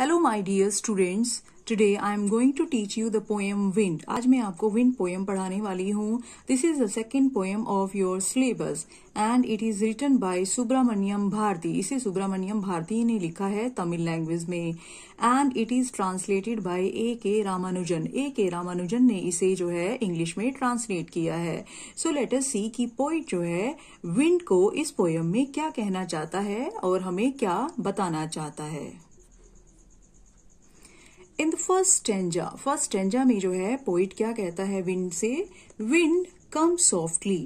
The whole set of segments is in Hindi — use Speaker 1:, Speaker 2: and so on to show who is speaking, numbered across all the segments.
Speaker 1: Hello my dear students today I am going to teach you the poem wind आज मैं आपको विंड पोएम पढ़ाने वाली हूँ this is the second poem of your syllabus and it is written by Subramania Bharati इसे सुब्रमण्यम भारती ने लिखा है तमिल लैंग्वेज में and it is translated by A K Ramanujan A K Ramanujan ने इसे जो है इंग्लिश में ट्रांसलेट किया है सो लेट एस सी की पोइट जो है विंड को इस पोएम में क्या कहना चाहता है और हमें क्या बताना चाहता है in the first stanza first stanza में जो है पोइट क्या कहता है विंड से विंड कम सॉफ्टली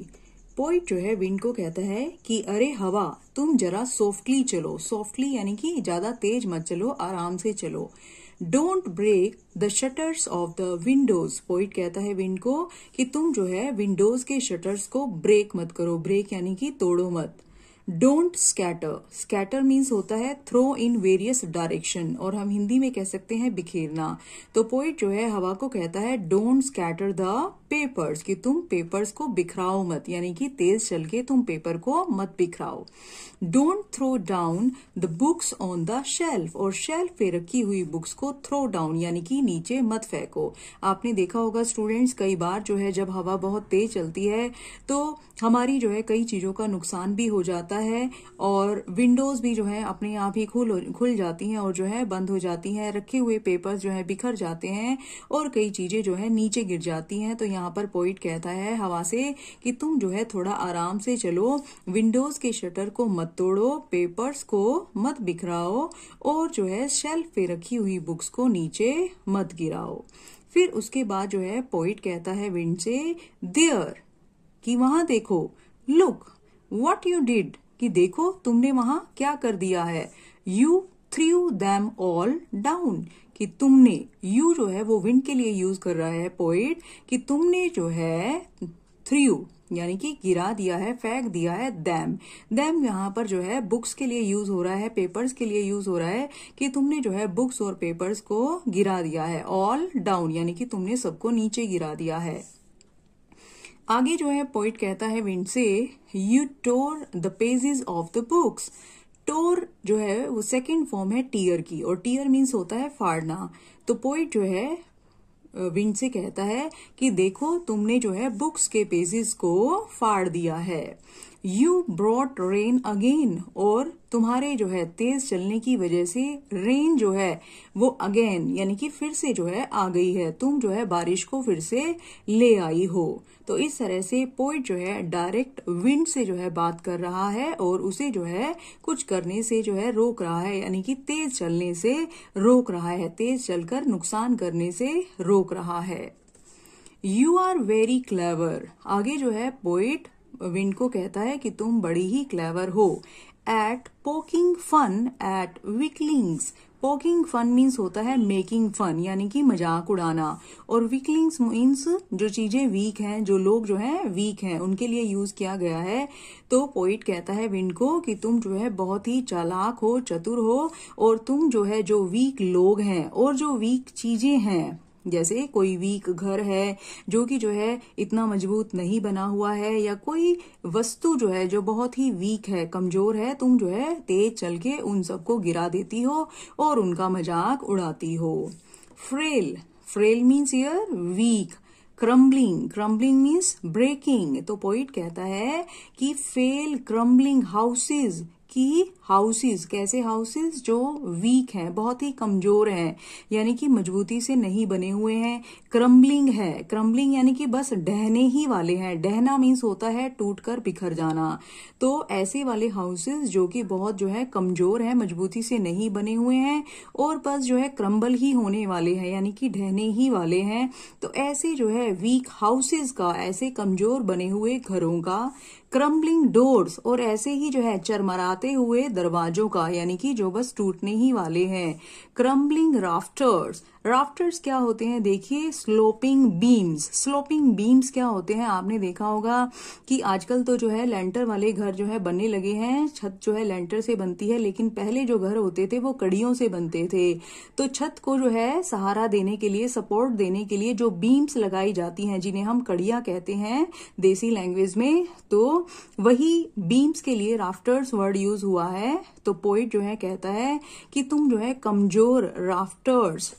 Speaker 1: पोइट जो है विंड को कहता है कि अरे हवा तुम जरा सॉफ्टली चलो सॉफ्टली यानी कि ज्यादा तेज मत चलो आराम से चलो don't break the shutters of the windows poet कहता है विंड को कि तुम जो है विंडोज के शटर्स को ब्रेक मत करो ब्रेक यानी कि तोड़ो मत डोंट स्कैटर स्कैटर मीन्स होता है थ्रो इन वेरियस डायरेक्शन और हम हिंदी में कह सकते हैं बिखेरना तो पोइट जो है हवा को कहता है डोंट स्कैटर द पेपर्स कि तुम पेपर्स को बिखराओ मत यानी कि तेज चल के तुम पेपर को मत बिखराओ don't throw down the books on the shelf और शेल्फ पे रखी हुई बुक्स को थ्रो डाउन यानी कि नीचे मत फेंको आपने देखा होगा स्टूडेंट्स कई बार जो है जब हवा बहुत तेज चलती है तो हमारी जो है कई चीजों का नुकसान भी हो जाता जाता है और विंडोज भी जो है अपने आप ही खुल खुल जाती हैं और जो है बंद हो जाती हैं रखे हुए पेपर्स जो है बिखर जाते हैं और कई चीजें जो है नीचे गिर जाती हैं तो यहाँ पर पोइट कहता है हवा से कि तुम जो है थोड़ा आराम से चलो विंडोज के शटर को मत तोड़ो पेपर्स को मत बिखराओ और जो है शेल्फ पे रखी हुई बुक्स को नीचे मत गिराओ फिर उसके बाद जो है पोइट कहता है विंड से देयर कि वहां देखो लुक वॉट यू डिड कि देखो तुमने वहां क्या कर दिया है you threw them all down कि तुमने यू जो है वो विंड के लिए यूज कर रहा है पोइट कि तुमने जो है थ्रू यानी कि गिरा दिया है फेंक दिया है दैम दैम यहाँ पर जो है बुक्स के लिए यूज हो रहा है पेपर्स के लिए यूज हो रहा है कि तुमने जो है बुक्स और पेपर्स को गिरा दिया है ऑल डाउन यानी कि तुमने सबको नीचे गिरा दिया है आगे जो है पोइट कहता है विंड से you tore the pages of the books tore जो है वो सेकेंड फॉर्म है टीयर की और टीयर मीन्स होता है फाड़ना तो पोइट जो है विंड से कहता है कि देखो तुमने जो है बुक्स के पेजेस को फाड़ दिया है यू ब्रॉट रेन अगेन और तुम्हारे जो है तेज चलने की वजह से रेन जो है वो अगेन यानी कि फिर से जो है आ गई है तुम जो है बारिश को फिर से ले आई हो तो इस तरह से पोइट जो है डायरेक्ट विंड से जो है बात कर रहा है और उसे जो है कुछ करने से जो है रोक रहा है यानी कि तेज चलने से रोक रहा है तेज चलकर नुकसान करने से रोक रहा है यू आर वेरी क्लेवर आगे जो है पोइट विंड को कहता है कि तुम बड़ी ही क्लेवर हो at poking fun at weaklings poking fun means होता है मेकिंग फन यानी कि मजाक उड़ाना और वीकलिंग्स मीन्स जो चीजें वीक हैं जो लोग जो हैं वीक हैं उनके लिए यूज किया गया है तो पोइट कहता है विंड को कि तुम जो है बहुत ही चालाक हो चतुर हो और तुम जो है जो वीक लोग हैं और जो वीक चीजें हैं जैसे कोई वीक घर है जो कि जो है इतना मजबूत नहीं बना हुआ है या कोई वस्तु जो है जो बहुत ही वीक है कमजोर है तुम जो है तेज चल के उन सबको गिरा देती हो और उनका मजाक उड़ाती हो frail frail means are weak crumbling crumbling means breaking तो पोइट कहता है कि फेल क्रम्बलिंग हाउसेज कि हाउसेस कैसे हाउसेस जो वीक हैं बहुत ही कमजोर हैं यानी कि मजबूती से नहीं बने हुए हैं क्रम्बलिंग है क्रम्बलिंग यानी कि बस डहने ही वाले हैं डहना मीन्स होता है टूटकर बिखर जाना तो ऐसे वाले हाउसेस जो कि बहुत जो है कमजोर हैं मजबूती से नहीं बने हुए हैं और बस जो है क्रम्बल ही होने वाले हैं यानी कि ढहने ही वाले हैं तो ऐसे जो है वीक हाउसेज का ऐसे कमजोर बने हुए घरों का क्रम्बलिंग डोर्स और ऐसे ही जो है चरमराते हुए दरवाजों का यानी कि जो बस टूटने ही वाले हैं क्रम्बलिंग राफ्टर्स राफ्टर्स क्या होते हैं देखिए स्लोपिंग बीम्स स्लोपिंग बीम्स क्या होते हैं आपने देखा होगा कि आजकल तो जो है लेंटर वाले घर जो है बनने लगे हैं छत जो है लेंटर से बनती है लेकिन पहले जो घर होते थे वो कड़ियों से बनते थे तो छत को जो है सहारा देने के लिए सपोर्ट देने के लिए जो बीम्स लगाई जाती हैं जिन्हें हम कड़िया कहते हैं देसी लैंग्वेज में तो वही बीम्स के लिए राफ्टर्स वर्ड यूज हुआ है तो पोइट जो है कहता है कि तुम जो है कमजोर राफ्टर्स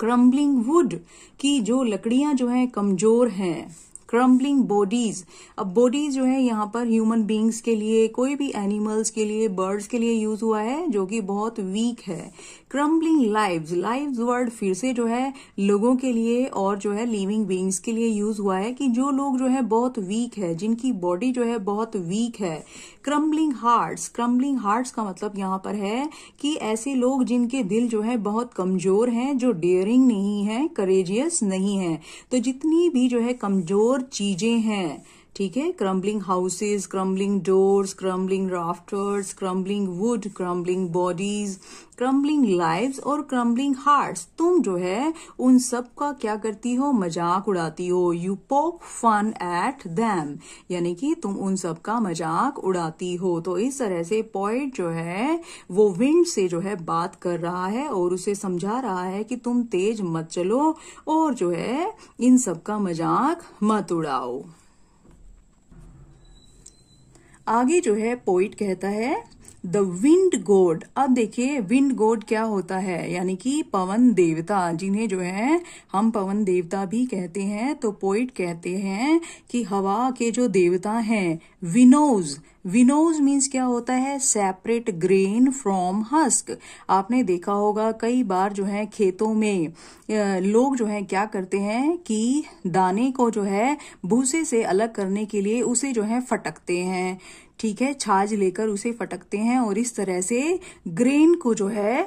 Speaker 1: क्रम्बलिंग वुड की जो लकड़ियां जो है कमजोर हैं क्रम्बलिंग बॉडीज अब बॉडीज जो है यहाँ पर ह्यूमन बींग्स के लिए कोई भी एनिमल्स के लिए बर्ड्स के लिए यूज हुआ है जो कि बहुत वीक है क्रम्बलिंग लाइव्स लाइव्स वर्ड फिर से जो है लोगों के लिए और जो है लिविंग बींग्स के लिए यूज हुआ है कि जो लोग जो है बहुत वीक है जिनकी बॉडी जो है बहुत वीक है क्रम्बलिंग हार्ट्स क्रम्बलिंग हार्ट्स का मतलब यहाँ पर है कि ऐसे लोग जिनके दिल जो है बहुत कमजोर हैं जो डेयरिंग नहीं है करेजियस नहीं है तो जितनी भी जो है कमजोर चीजें हैं ठीक है crumbling houses crumbling doors crumbling rafters crumbling wood crumbling bodies crumbling lives और क्रम्बलिंग हार्ट्स तुम जो है उन सब का क्या करती हो मजाक उड़ाती हो यू पोक फन एट दैम यानी कि तुम उन सब का मजाक उड़ाती हो तो इस तरह से पॉइंट जो है वो विंड से जो है बात कर रहा है और उसे समझा रहा है कि तुम तेज मत चलो और जो है इन सब का मजाक मत उड़ाओ आगे जो है पोइट कहता है द विंड गोड अब देखिए विंड गोड क्या होता है यानी कि पवन देवता जिन्हें जो है हम पवन देवता भी कहते हैं तो पोइट कहते हैं कि हवा के जो देवता हैं विनोज विनोज मीन्स क्या होता है सेपरेट ग्रेन फ्रॉम हस्क आपने देखा होगा कई बार जो है खेतों में लोग जो है क्या करते हैं कि दाने को जो है भूसे से अलग करने के लिए उसे जो है फटकते हैं ठीक है छाछ लेकर उसे फटकते हैं और इस तरह से ग्रेन को जो है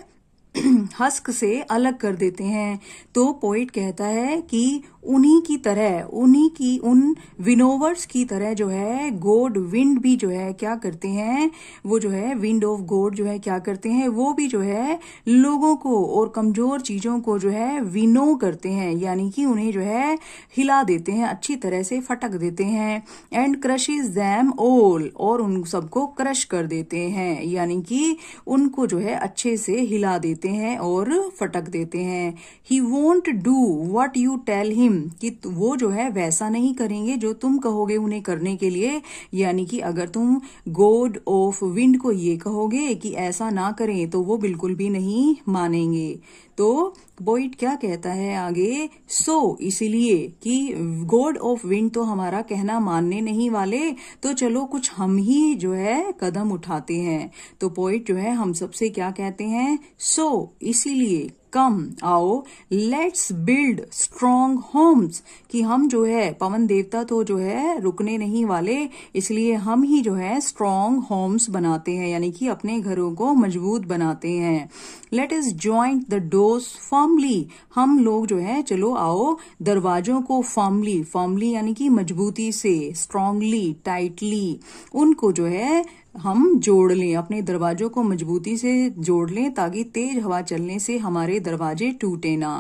Speaker 1: हस्क से अलग कर देते हैं तो पोइट कहता है कि उन्हीं की तरह उन्हीं की उन विनोवर्स की तरह जो है गोड विंड भी जो है क्या करते हैं वो जो है विंड ऑफ गोड जो है क्या करते हैं वो भी जो है लोगों को और कमजोर चीजों को जो है विनो करते हैं यानी कि उन्हें जो है हिला देते हैं अच्छी तरह से फटक देते हैं एंड क्रश इज दैम ओल और उन सबको क्रश कर देते हैं यानी कि उनको जो है अच्छे से हिला देते हैं और फटक देते हैं he won't do what you tell him him कि वो जो है वैसा नहीं करेंगे जो तुम कहोगे उन्हें करने के लिए यानी कि अगर तुम गोड ऑफ विंड को ये कहोगे कि ऐसा ना करें तो वो बिल्कुल भी नहीं मानेंगे तो बोइट क्या कहता है आगे सो so, इसलिए कि गॉड ऑफ विंड तो हमारा कहना मानने नहीं वाले तो चलो कुछ हम ही जो है कदम उठाते हैं तो पोइट जो है हम सबसे क्या कहते हैं सो so, इसीलिए कम आओ लेट्स बिल्ड स्ट्रोंग होम्स कि हम जो है पवन देवता तो जो है रुकने नहीं वाले इसलिए हम ही जो है स्ट्रोंग होम्स बनाते हैं यानी कि अपने घरों को मजबूत बनाते हैं let us joint the door windows firmly हम लोग जो है चलो आओ दरवाजों को फॉर्मली फॉर्मली यानी कि मजबूती से स्ट्रांगली टाइटली उनको जो है हम जोड़ लें अपने दरवाजों को मजबूती से जोड़ लें ताकि तेज हवा चलने से हमारे दरवाजे टूटे ना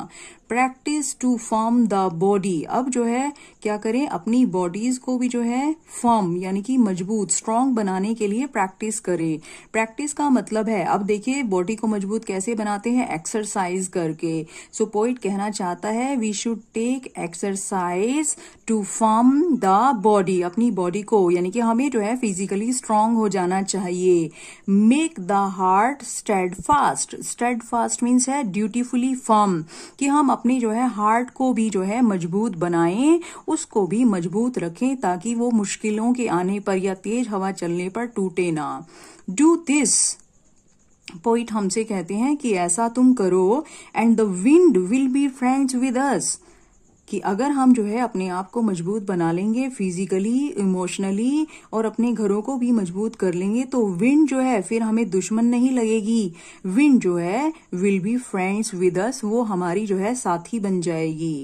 Speaker 1: practice to firm the body अब जो है क्या करें अपनी बॉडीज को भी जो है फॉर्म यानी कि मजबूत स्ट्रांग बनाने के लिए प्रैक्टिस करें प्रैक्टिस का मतलब है अब देखिए बॉडी को मजबूत कैसे बनाते हैं एक्सरसाइज करके सो so, पोइट कहना चाहता है we should take exercise to firm the body अपनी बॉडी को यानी कि हमें जो है फिजिकली स्ट्रांग हो जाए जाना चाहिए make the heart steadfast steadfast means है ड्यूटीफुली फर्म कि हम अपनी जो है हार्ट को भी जो है मजबूत बनाएं उसको भी मजबूत रखें ताकि वो मुश्किलों के आने पर या तेज हवा चलने पर टूटे ना डू दिस पोइट हमसे कहते हैं कि ऐसा तुम करो and the wind will be friends with us कि अगर हम जो है अपने आप को मजबूत बना लेंगे फिजिकली इमोशनली और अपने घरों को भी मजबूत कर लेंगे तो विंड जो है फिर हमें दुश्मन नहीं लगेगी विंड जो है will be friends with us वो हमारी जो है साथी बन जाएगी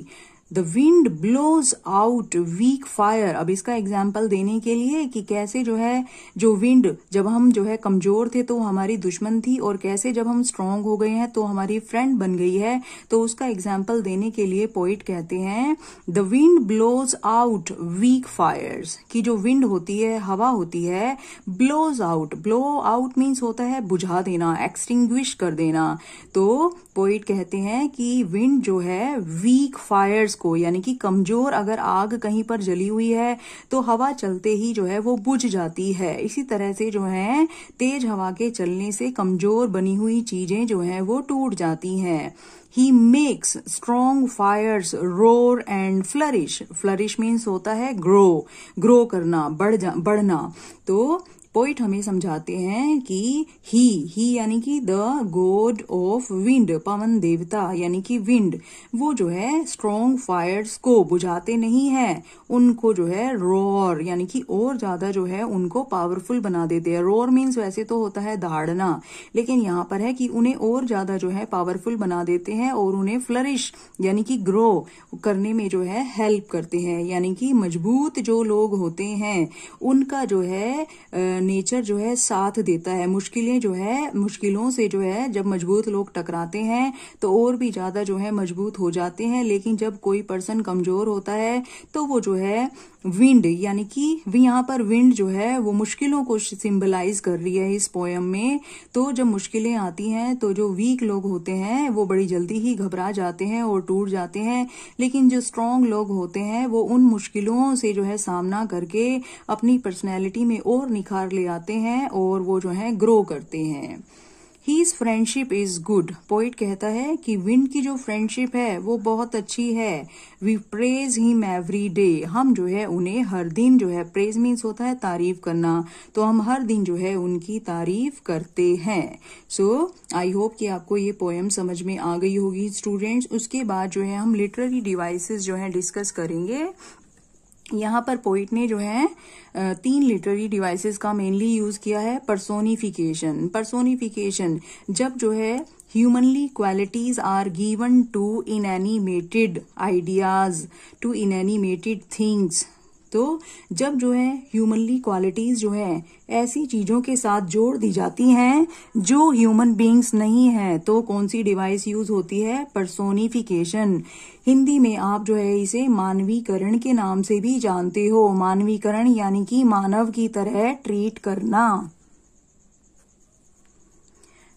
Speaker 1: the wind blows out weak fire अब इसका एग्जाम्पल देने के लिए कि कैसे जो है जो विंड जब हम जो है कमजोर थे तो हमारी दुश्मन थी और कैसे जब हम स्ट्रांग हो गए हैं तो हमारी फ्रेंड बन गई है तो उसका एग्जाम्पल देने के लिए पोइट कहते हैं the wind blows out weak fires की जो विंड होती है हवा होती है blows out blow out means होता है बुझा देना एक्सटिंग्विश कर देना तो पोइट कहते हैं कि विंड जो है वीक फायर्स को यानी कि कमजोर अगर आग कहीं पर जली हुई है तो हवा चलते ही जो है वो बुझ जाती है इसी तरह से जो है तेज हवा के चलने से कमजोर बनी हुई चीजें जो है वो टूट जाती हैं he makes strong fires roar and flourish flourish means होता है ग्रो ग्रो करना बढ़ जा बढ़ना तो पोइट हमें समझाते हैं कि ही ही यानी कि द गोड ऑफ विंड पवन देवता यानी कि विंड वो जो है स्ट्रोंग फायर्स को बुझाते नहीं है उनको जो है रोर यानी कि और ज्यादा जो है उनको पावरफुल बना देते हैं रोर मीन्स वैसे तो होता है दहाड़ना लेकिन यहां पर है कि उन्हें और ज्यादा जो है पावरफुल बना देते हैं और उन्हें फ्लरिश यानी कि ग्रो करने में जो है हेल्प करते हैं यानी कि मजबूत जो लोग होते हैं उनका जो है नेचर जो है साथ देता है मुश्किलें जो है मुश्किलों से जो है जब मजबूत लोग टकराते हैं तो और भी ज्यादा जो है मजबूत हो जाते हैं लेकिन जब कोई पर्सन कमजोर होता है तो वो जो है विंड यानी कि यहाँ पर विंड जो है वो मुश्किलों को सिंबलाइज कर रही है इस पोयम में तो जब मुश्किलें आती हैं तो जो वीक लोग होते हैं वो बड़ी जल्दी ही घबरा जाते हैं और टूट जाते हैं लेकिन जो स्ट्रांग लोग होते हैं वो उन मुश्किलों से जो है सामना करके अपनी पर्सनैलिटी में और निखार ले आते हैं और वो जो है ग्रो करते हैं his friendship is good poet कहता है कि विन की जो फ्रेंडशिप है वो बहुत अच्छी है we praise him every day हम जो है उन्हें हर दिन जो है प्रेज मीन्स होता है तारीफ करना तो हम हर दिन जो है उनकी तारीफ करते हैं सो आई होप कि आपको ये पोएम समझ में आ गई होगी स्टूडेंट्स उसके बाद जो है हम लिटरेरी डिवाइसेस जो है डिस्कस करेंगे यहाँ पर पोइट ने जो है तीन लिटरेरी डिवाइसेस का मेनली यूज किया है परसोनिफिकेशन परसोनिफिकेशन जब जो है humanly qualities are given to in animated ideas to in animated things तो जब जो है ह्यूमनली क्वालिटीज जो है ऐसी चीजों के साथ जोड़ दी जाती हैं जो ह्यूमन बींग्स नहीं है तो कौन सी डिवाइस यूज होती है परसोनिफिकेशन हिंदी में आप जो है इसे मानवीकरण के नाम से भी जानते हो मानवीकरण यानी कि मानव की तरह ट्रीट करना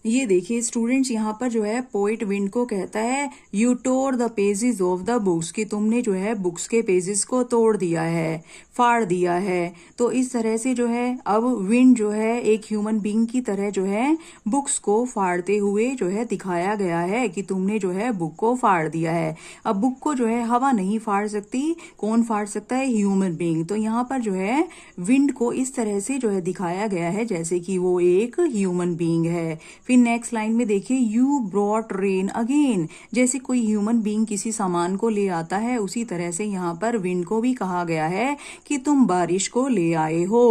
Speaker 1: ये देखिए स्टूडेंट्स यहाँ पर जो है पोइट विंड को कहता है you tore the pages of the books कि तुमने जो है बुक्स के पेजेस को तोड़ दिया है फाड़ दिया है तो इस तरह से जो है अब विंड जो है एक ह्यूमन बींग की तरह जो है बुक्स को फाड़ते हुए जो है दिखाया गया है कि तुमने जो है बुक को फाड़ दिया है अब बुक को जो है हवा नहीं फाड़ सकती कौन फाड़ सकता है ह्यूमन बींग तो यहाँ पर जो है विंड को इस तरह से जो है दिखाया गया है जैसे कि वो एक ह्यूमन बींग है फिर फिर नेक्स्ट लाइन में देखिए यू ब्रॉट रेन अगेन जैसे कोई ह्यूमन बींग किसी सामान को ले आता है उसी तरह से यहाँ पर विंड को भी कहा गया है कि तुम बारिश को ले आए हो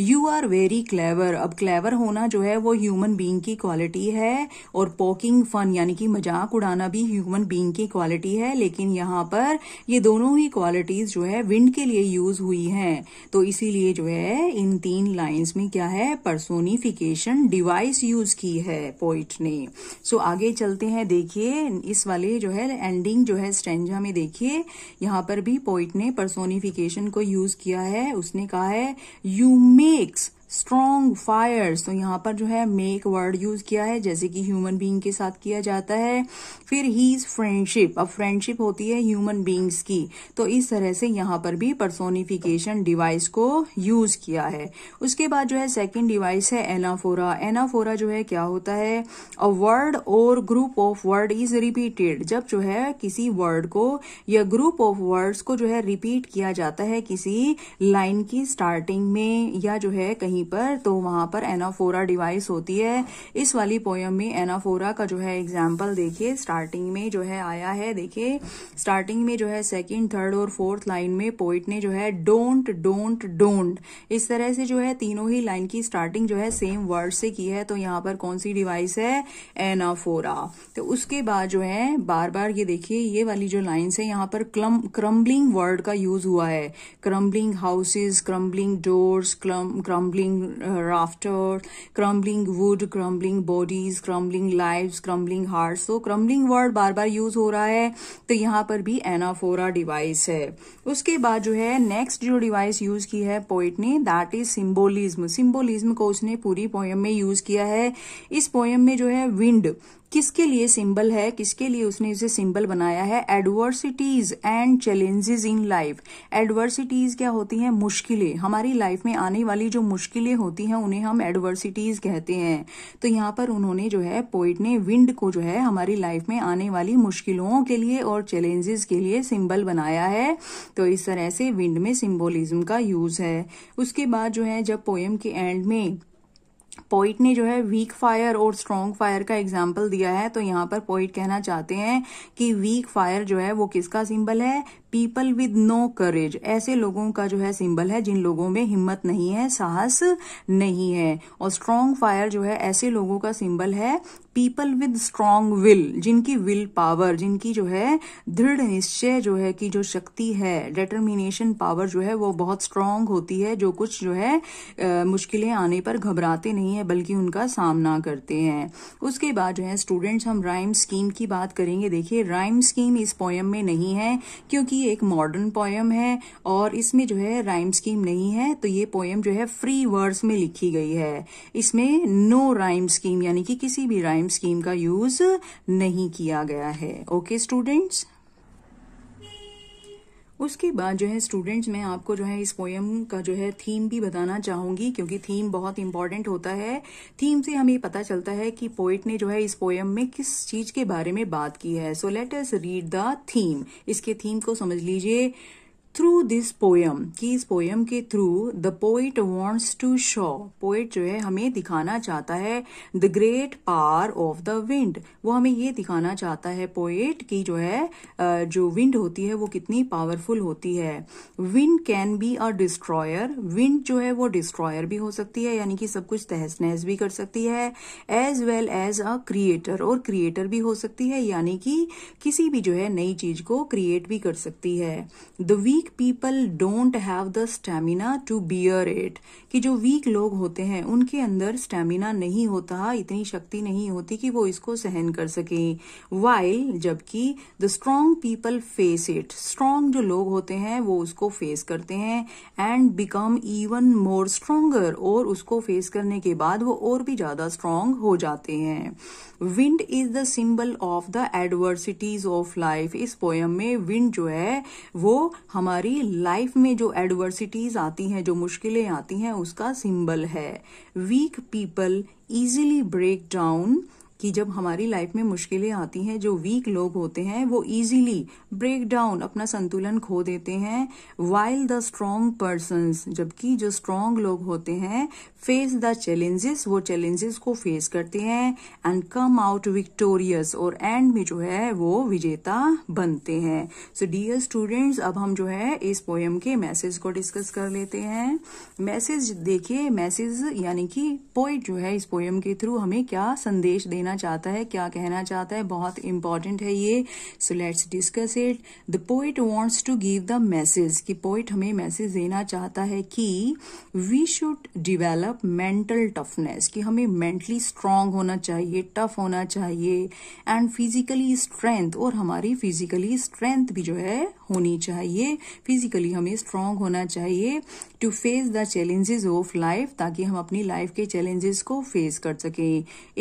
Speaker 1: यू आर वेरी क्लेवर अब क्लेवर होना जो है वो ह्यूमन बींग की क्वालिटी है और पॉकिंग फन यानी कि मजाक उड़ाना भी ह्यूमन बींग की क्वालिटी है लेकिन यहाँ पर ये दोनों ही क्वालिटीज जो है विंड के लिए यूज हुई है तो इसीलिए जो है इन तीन लाइन्स में क्या है परसोनिफिकेशन डिवाइस यूज की है है पोइट ने सो so, आगे चलते हैं देखिए इस वाले जो है एंडिंग जो है स्टेंजा में देखिए यहाँ पर भी पोइट ने पर्सोनिफिकेशन को यूज किया है उसने कहा है यू मेक्स स्ट्रॉन्ग फायर्स तो यहाँ पर जो है मेक वर्ड यूज किया है जैसे कि ह्यूमन बींग के साथ किया जाता है फिर हीज फ्रेंडशिप अब फ्रेंडशिप होती है ह्यूमन बींग्स की तो इस तरह से यहाँ पर भी पर्सोनिफिकेशन डिवाइस को यूज किया है उसके बाद जो है सेकेंड डिवाइस है एनाफोरा एनाफोरा जो है क्या होता है अ वर्ड और group of word is repeated जब जो है किसी वर्ड को या ग्रुप ऑफ वर्ड्स को जो है रिपीट किया जाता है किसी लाइन की स्टार्टिंग में या जो है कहीं कहीं पर तो वहां पर एनाफोरा डिवाइस होती है इस वाली पोयम में एनाफोरा का जो है एग्जाम्पल देखिए स्टार्टिंग में जो है आया है देखिए स्टार्टिंग में जो है सेकेंड थर्ड और फोर्थ लाइन में पोइट ने जो है डोंट डोंट डोंट इस तरह से जो है तीनों ही लाइन की स्टार्टिंग जो है सेम वर्ड से की है तो यहाँ पर कौन सी डिवाइस है एनाफोरा तो उसके बाद जो है बार बार ये देखिए ये वाली जो लाइन है यहाँ पर क्लम क्रम्बलिंग वर्ड का यूज हुआ है crumbling houses crumbling doors crumbling crumbling uh, rafters, crumbling wood, crumbling bodies, crumbling lives, crumbling hearts. तो crumbling word बार बार यूज हो रहा है तो यहाँ पर भी एनाफोरा डिवाइस है उसके बाद जो है नेक्स्ट जो डिवाइस यूज की है पोइट ने दैट इज सिम्बोलिज्म सिम्बोलिज्म को उसने पूरी पोएम में यूज किया है इस पोयम में जो है विंड किसके लिए सिंबल है किसके लिए उसने इसे सिंबल बनाया है adversities and challenges in life adversities क्या होती हैं मुश्किलें हमारी लाइफ में आने वाली जो मुश्किलें होती हैं उन्हें हम एडवर्सिटीज कहते हैं तो यहाँ पर उन्होंने जो है पोइट ने विंड को जो है हमारी लाइफ में आने वाली मुश्किलों के लिए और चैलेंजेस के लिए सिंबल बनाया है तो इस तरह से विंड में सिम्बोलिज्म का यूज है उसके बाद जो है जब पोएम के एंड में पोइट ने जो है वीक फायर और स्ट्रॉन्ग फायर का एग्जाम्पल दिया है तो यहाँ पर पोइट कहना चाहते हैं कि वीक फायर जो है वो किसका सिंबल है पीपल विद नो करेज ऐसे लोगों का जो है सिंबल है जिन लोगों में हिम्मत नहीं है साहस नहीं है और स्ट्रांग फायर जो है ऐसे लोगों का सिंबल है पीपल विद स्ट्रांग विल जिनकी विल पावर जिनकी जो है दृढ़ निश्चय जो है कि जो शक्ति है डिटर्मिनेशन पावर जो है वो बहुत स्ट्रांग होती है जो कुछ जो है मुश्किलें आने पर घबराते नहीं है बल्कि उनका सामना करते हैं उसके बाद जो है स्टूडेंट्स हम राइम स्कीम की बात करेंगे देखिए राइम स्कीम इस पोयम में नहीं है क्योंकि की एक मॉडर्न पोयम है और इसमें जो है राइम स्कीम नहीं है तो ये पोयम जो है फ्री वर्ड्स में लिखी गई है इसमें नो राइम स्कीम यानी कि किसी भी राइम स्कीम का यूज नहीं किया गया है ओके स्टूडेंट्स उसके बाद जो है स्टूडेंट्स मैं आपको जो है इस पोएम का जो है थीम भी बताना चाहूंगी क्योंकि थीम बहुत इंपॉर्टेंट होता है थीम से हमें पता चलता है कि पोइट ने जो है इस पोएम में किस चीज के बारे में बात की है so let us read the theme इसके थीम को समझ लीजिए थ्रू दिस पोएम कि इस पोएम के through the poet wants to show poet जो है हमें दिखाना चाहता है the great power of the wind वो हमें ये दिखाना चाहता है पोएट की जो है जो विंड होती है वो कितनी पावरफुल होती है wind can be a destroyer wind जो है वो डिस्ट्रॉयर भी हो सकती है यानी कि सब कुछ तहस नहस भी कर सकती है as well as a creator और क्रिएटर भी हो सकती है यानी कि किसी भी जो है नई चीज को क्रिएट भी कर सकती है the weak weak people don't have the stamina to bear it कि जो वीक लोग होते हैं उनके अंदर स्टेमिना नहीं होता इतनी शक्ति नहीं होती कि वो इसको सहन कर सके वाइल जबकि the strong people face it strong जो लोग होते हैं वो उसको फेस करते हैं and become even more stronger और उसको फेस करने के बाद वो और भी ज्यादा स्ट्रांग हो जाते हैं wind is the symbol of the adversities of life इस पोयम में विंड जो है वो हमारे हमारी लाइफ में जो एडवर्सिटीज आती हैं जो मुश्किलें आती हैं उसका सिंबल है weak people easily break down कि जब हमारी लाइफ में मुश्किलें आती हैं जो वीक लोग होते हैं वो इजीली ब्रेक डाउन अपना संतुलन खो देते हैं वाइल द स्ट्रांग पर्सन जबकि जो स्ट्रांग लोग होते हैं फेस द चैलेंजेस वो चैलेंजेस को फेस करते हैं एंड कम आउट विक्टोरियस और एंड में जो है वो विजेता बनते हैं सो डियर स्टूडेंट्स अब हम जो है इस पोएम के मैसेज को डिस्कस कर लेते हैं मैसेज देखिए मैसेज यानी कि पोइट जो है इस पोएम के थ्रू हमें क्या संदेश देना कहना चाहता है क्या कहना चाहता है बहुत इंपॉर्टेंट है ये so let's discuss it the poet wants to give the message कि पोइट हमें मैसेज देना चाहता है कि we should develop mental toughness कि हमें मेंटली स्ट्रांग होना चाहिए टफ होना चाहिए एंड फिजिकली स्ट्रेंथ और हमारी फिजिकली स्ट्रेंथ भी जो है होनी चाहिए फिजिकली हमें स्ट्रांग होना चाहिए to face the challenges of life ताकि हम अपनी लाइफ के चैलेंजेस को फेस कर सकें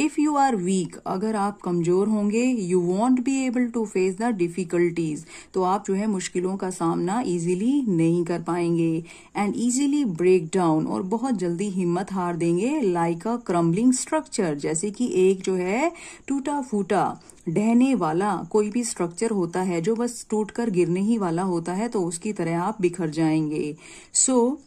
Speaker 1: if you are we weak अगर आप कमजोर होंगे you won't be able to face the difficulties तो आप जो है मुश्किलों का सामना इजिली नहीं कर पाएंगे एंड ईजिली ब्रेक डाउन और बहुत जल्दी हिम्मत हार देंगे लाइक अ क्रम्बलिंग स्ट्रक्चर जैसे कि एक जो है टूटा फूटा ढहने वाला कोई भी स्ट्रक्चर होता है जो बस टूटकर गिरने ही वाला होता है तो उसकी तरह आप बिखर जाएंगे so so,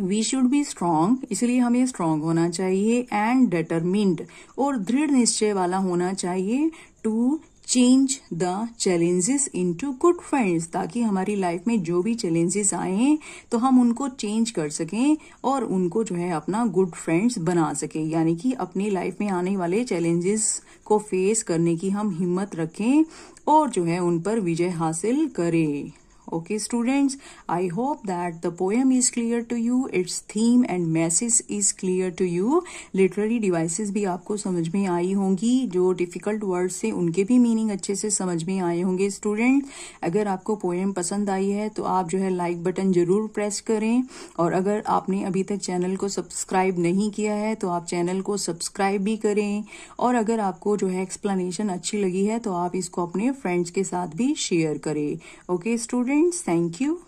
Speaker 1: we should be strong इसलिए हमें स्ट्रांग होना चाहिए एंड डिटरमिंड और दृढ़ निश्चय वाला होना चाहिए to change the challenges into good friends ताकि हमारी लाइफ में जो भी चैलेंजेस आए हैं तो हम उनको चेंज कर सकें और उनको जो है अपना गुड फ्रेंड्स बना सकें यानी कि अपनी लाइफ में आने वाले चैलेंजेस को फेस करने की हम हिम्मत रखें और जो है उन पर विजय हासिल करें Okay students, I hope that the poem is clear to you, its theme and message is clear to you. Literary devices भी आपको समझ में आई होंगी जो difficult words से उनके भी meaning अच्छे से समझ में आए होंगे student. अगर आपको poem पसंद आई है तो आप जो है like button जरूर press करें और अगर आपने अभी तक channel को subscribe नहीं किया है तो आप channel को subscribe भी करें और अगर आपको जो है explanation अच्छी लगी है तो आप इसको अपने friends के साथ भी share करें. Okay student. friends thank you